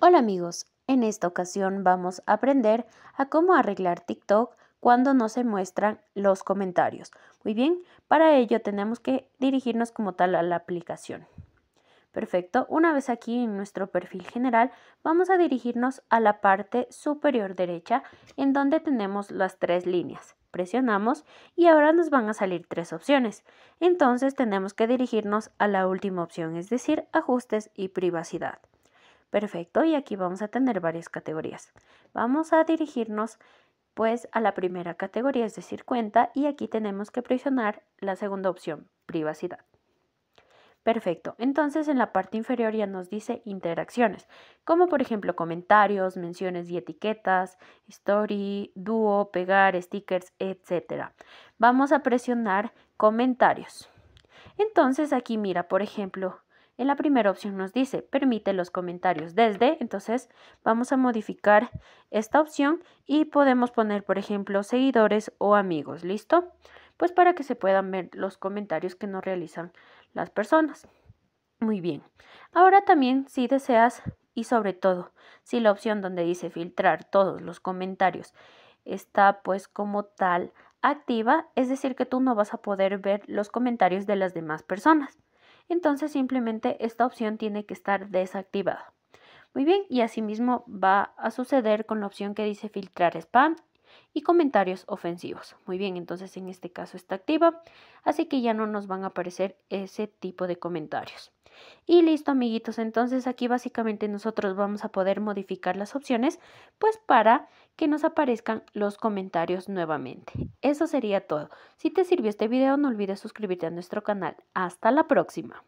Hola amigos, en esta ocasión vamos a aprender a cómo arreglar TikTok cuando no se muestran los comentarios. Muy bien, para ello tenemos que dirigirnos como tal a la aplicación. Perfecto, una vez aquí en nuestro perfil general vamos a dirigirnos a la parte superior derecha en donde tenemos las tres líneas. Presionamos y ahora nos van a salir tres opciones. Entonces tenemos que dirigirnos a la última opción, es decir, ajustes y privacidad. Perfecto, y aquí vamos a tener varias categorías. Vamos a dirigirnos pues a la primera categoría, es decir, cuenta, y aquí tenemos que presionar la segunda opción, privacidad. Perfecto, entonces en la parte inferior ya nos dice interacciones, como por ejemplo comentarios, menciones y etiquetas, story, dúo, pegar, stickers, etc. Vamos a presionar comentarios. Entonces aquí mira, por ejemplo, en la primera opción nos dice, permite los comentarios desde, entonces vamos a modificar esta opción y podemos poner, por ejemplo, seguidores o amigos, ¿listo? Pues para que se puedan ver los comentarios que nos realizan las personas. Muy bien. Ahora también, si deseas, y sobre todo, si la opción donde dice filtrar todos los comentarios está pues como tal activa, es decir que tú no vas a poder ver los comentarios de las demás personas entonces simplemente esta opción tiene que estar desactivada. Muy bien, y asimismo va a suceder con la opción que dice filtrar spam y comentarios ofensivos. Muy bien, entonces en este caso está activa, así que ya no nos van a aparecer ese tipo de comentarios. Y listo amiguitos, entonces aquí básicamente nosotros vamos a poder modificar las opciones pues para que nos aparezcan los comentarios nuevamente. Eso sería todo. Si te sirvió este video no olvides suscribirte a nuestro canal. Hasta la próxima.